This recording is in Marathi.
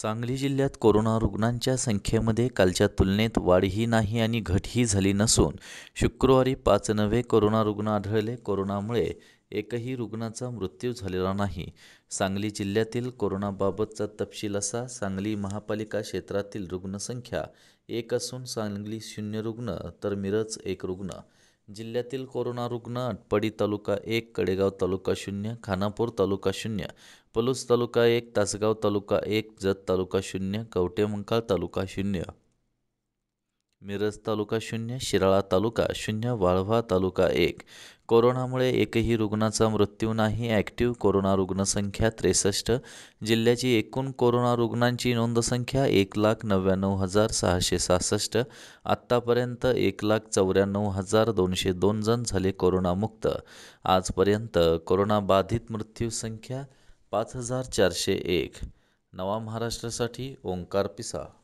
सांगली जिल्ह्यात कोरोना रुग्णांच्या संख्येमध्ये कालच्या तुलनेत वाढही नाही आणि घटही झाली नसून शुक्रवारी पाच नवे कोरोना रुग्ण आढळले कोरोनामुळे एकही रुग्णाचा मृत्यू झालेला नाही सांगली जिल्ह्यातील कोरोनाबाबतचा तपशील असा सांगली महापालिका क्षेत्रातील रुग्णसंख्या एक असून सांगली शून्य रुग्ण तर मिरज एक रुग्ण जिल्ह्यातील कोरोना रुग्ण आटपाडी तालुका एक कडेगाव तालुका शून्य खानापूर तालुका शून्य पलूस तालुका एक तासगाव तालुका एक जत तालुका शून्य कवटेमंकाळ तालुका शून्य मिरज तालुका शून्य शिराळा तालुका शून्य वाळवा तालुका एक कोरोनामुळे एकही रुग्णाचा मृत्यू नाही ॲक्टिव्ह कोरोना रुग्णसंख्या त्रेसष्ट जिल्ह्याची एकूण कोरोना रुग्णांची नोंदसंख्या एक लाख नव्याण्णव हजार सहाशे सहासष्ट आत्तापर्यंत एक लाख चौऱ्याण्णव हजार दोनशे दोन जण झाले कोरोनामुक्त आजपर्यंत कोरोनाबाधित मृत्यूसंख्या पाच हजार चारशे एक नवा महाराष्ट्रासाठी ओंकार पिसा